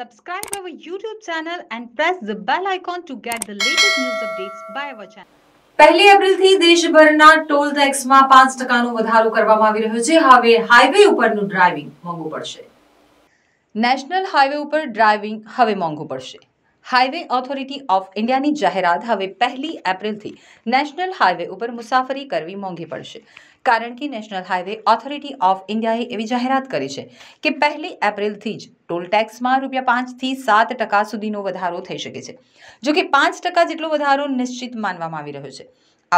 Subscribe our YouTube channel and press the bell icon to get the latest news updates by our channel. પહેલી એપ્રિલથી દેશભરના toll ટેક્સમાં પાંચ ટકાનો વધારો કરવામાં આવી રહ્યો છે હવે હાઈવે ઉપરનું ડ્રાઇવિંગ મોંઘું પડશે નેશનલ હાઈવે ઉપર ડ્રાઇવિંગ હવે મોંઘું પડશે હાઈવે ઓથોરિટી ઓફ ઇન્ડિયાની જાહેરાત હવે પહેલી એપ્રિલથી નેશનલ હાઈવે ઉપર મુસાફરી કરવી મોંઘી પડશે કારણ કે નેશનલ હાઈવે ઓથોરિટી ઓફ ઇન્ડિયાએ એવી જાહેરાત કરી છે કે પહેલી એપ્રિલથી જ ટોલ ટેક્સમાં રૂપિયા પાંચથી સાત ટકા સુધીનો વધારો થઈ શકે છે જો કે પાંચ ટકા જેટલો વધારો નિશ્ચિત માનવામાં આવી રહ્યો છે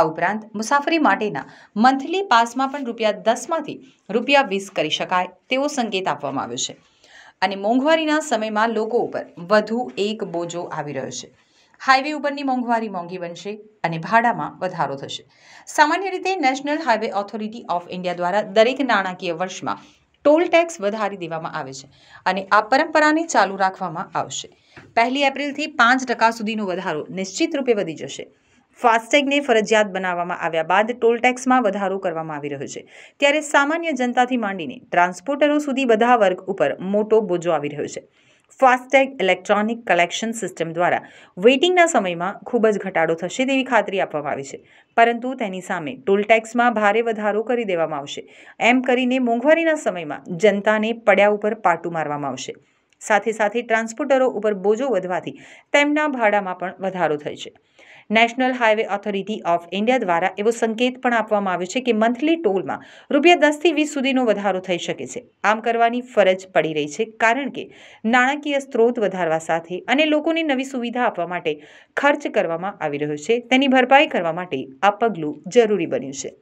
આ ઉપરાંત મુસાફરી માટેના મંથલી પાસમાં પણ રૂપિયા દસમાંથી રૂપિયા વીસ કરી શકાય તેવો સંકેત આપવામાં આવ્યો છે અને મોંઘવારીના સમયમાં લોકો ઉપર વધુ એક બોજો આવી રહ્યો છે હાઈવે ઉપરની મોંઘવારી મોંઘી બનશે અને ભાડામાં વધારો થશે સામાન્ય રીતે national highway authority of India દ્વારા દરેક નાણાકીય વર્ષમાં ટોલ ટેક્સ વધારી દેવામાં આવે છે અને આ પરંપરાને ચાલુ રાખવામાં આવશે પહેલી એપ્રિલથી પાંચ ટકા સુધીનો વધારો નિશ્ચિત રૂપે વધી જશે ફાસ્ટેગને ફરજિયાત બનાવવામાં આવ્યા બાદ ટોલ ટેક્સમાં વધારો કરવામાં આવી રહ્યો છે ત્યારે સામાન્ય જનતાથી માંડીને ટ્રાન્સપોર્ટરો સુધી બધા વર્ગ ઉપર મોટો બોજો આવી રહ્યો છે ફાસ્ટેગ ઇલેક્ટ્રોનિક કલેક્શન સિસ્ટમ દ્વારા વેઇટિંગના સમયમાં ખૂબ જ ઘટાડો થશે તેવી ખાતરી આપવામાં આવી છે પરંતુ તેની સામે ટોલ ટેક્સમાં ભારે વધારો કરી દેવામાં આવશે એમ કરીને મોંઘવારીના સમયમાં જનતાને પડ્યા ઉપર પાટું મારવામાં આવશે સાથે સાથે ટ્રાન્સપોર્ટરો ઉપર બોજો વધવાથી તેમના ભાડામાં પણ વધારો થયો છે national highway authority of India દ્વારા એવો સંકેત પણ આપવામાં આવ્યો છે કે મંથલી ટોલમાં રૂપિયા દસથી વીસ સુધીનો વધારો થઈ શકે છે આમ કરવાની ફરજ પડી રહી છે કારણ કે નાણાકીય સ્ત્રોત વધારવા સાથે અને લોકોને નવી સુવિધા આપવા માટે ખર્ચ કરવામાં આવી રહ્યો છે તેની ભરપાઈ કરવા માટે આ પગલું જરૂરી બન્યું છે